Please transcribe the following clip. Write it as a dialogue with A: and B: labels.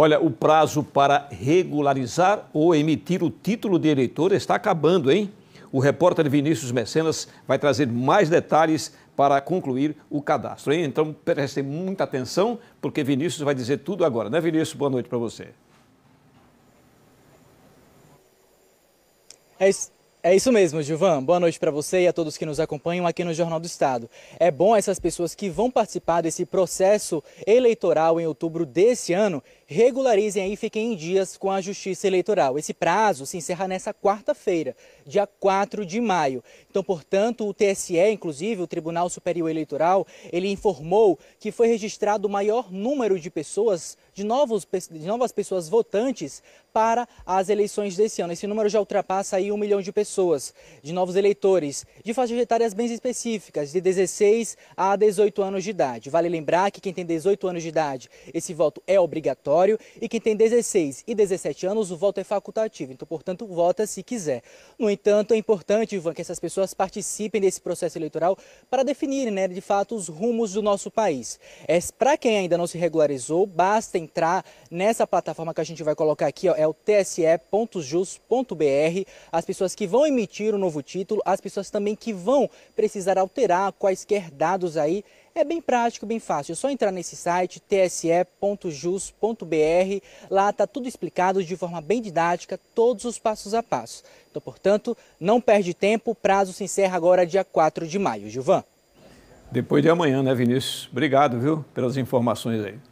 A: Olha, o prazo para regularizar ou emitir o título de eleitor está acabando, hein? O repórter Vinícius Mecenas vai trazer mais detalhes para concluir o cadastro. Hein? Então, prestem muita atenção, porque Vinícius vai dizer tudo agora. Né,
B: Vinícius? Boa noite para você. É isso. É isso mesmo, Gilvan. Boa noite para você e a todos que nos acompanham aqui no Jornal do Estado. É bom essas pessoas que vão participar desse processo eleitoral em outubro desse ano regularizem aí e fiquem em dias com a Justiça Eleitoral. Esse prazo se encerra nessa quarta-feira, dia 4 de maio. Então, portanto, o TSE, inclusive, o Tribunal Superior Eleitoral, ele informou que foi registrado o maior número de pessoas, de, novos, de novas pessoas votantes para as eleições desse ano. Esse número já ultrapassa aí um milhão de pessoas pessoas, de novos eleitores, de faixas etárias bem específicas, de 16 a 18 anos de idade. Vale lembrar que quem tem 18 anos de idade, esse voto é obrigatório, e quem tem 16 e 17 anos, o voto é facultativo. Então, portanto, vota se quiser. No entanto, é importante, Ivan, que essas pessoas participem desse processo eleitoral para definirem, né, de fato, os rumos do nosso país. É, para quem ainda não se regularizou, basta entrar nessa plataforma que a gente vai colocar aqui, ó, é o tse.jus.br. As pessoas que vão vão emitir o um novo título, as pessoas também que vão precisar alterar quaisquer dados aí. É bem prático, bem fácil. É só entrar nesse site tse.jus.br. Lá está tudo explicado de forma bem didática, todos os passos a passo. Então, portanto, não perde tempo. O prazo se encerra agora dia 4 de maio. Gilvan.
A: Depois de amanhã, né, Vinícius? Obrigado, viu, pelas informações aí.